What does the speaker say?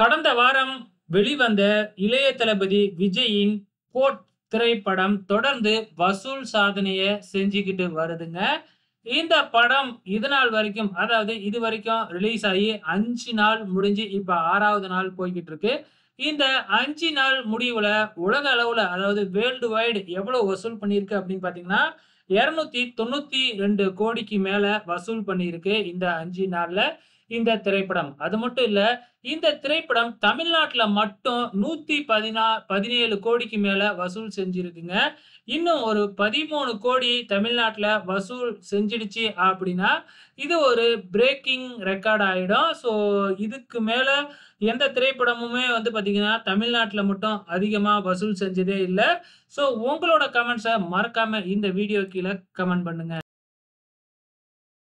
கடந்த வாரம் வெளிவந்த இளைய தளபதி விஜயின் போட் திரைப்படம் தொடர்ந்து வசூல் சாதனையை செஞ்சுக்கிட்டு வருதுங்க இந்த படம் இது நாள் வரைக்கும் அதாவது இது வரைக்கும் ரிலீஸ் ஆகி அஞ்சு நாள் முடிஞ்சு இப்போ ஆறாவது நாள் போய்கிட்டு இருக்கு இந்த அஞ்சு நாள் முடிவுல உலக அளவுல அதாவது வேர்ல்டு வைடு எவ்வளவு வசூல் பண்ணியிருக்கு அப்படின்னு பாத்தீங்கன்னா இரநூத்தி தொண்ணூத்தி ரெண்டு கோடிக்கு மேல வசூல் பண்ணியிருக்கு இந்த அஞ்சு நாள்ல இந்த திரைப்படம் அது மட்டும் இல்ல இந்த திரைப்படம் தமிழ்நாட்டுல மட்டும் நூத்தி பதினா பதினேழு கோடிக்கு மேல வசூல் செஞ்சிருக்குங்க இன்னும் ஒரு பதிமூணு கோடி தமிழ்நாட்டுல வசூல் செஞ்சிடுச்சு அப்படின்னா இது ஒரு பிரேக்கிங் ரெக்கார்ட் ஆயிடும் ஸோ இதுக்கு மேல எந்த திரைப்படமுமே வந்து பாத்தீங்கன்னா தமிழ்நாட்டில் மட்டும் அதிகமாக வசூல் செஞ்சதே இல்லை ஸோ உங்களோட கமெண்ட்ஸை மறக்காம இந்த வீடியோ கீழே கமெண்ட் பண்ணுங்க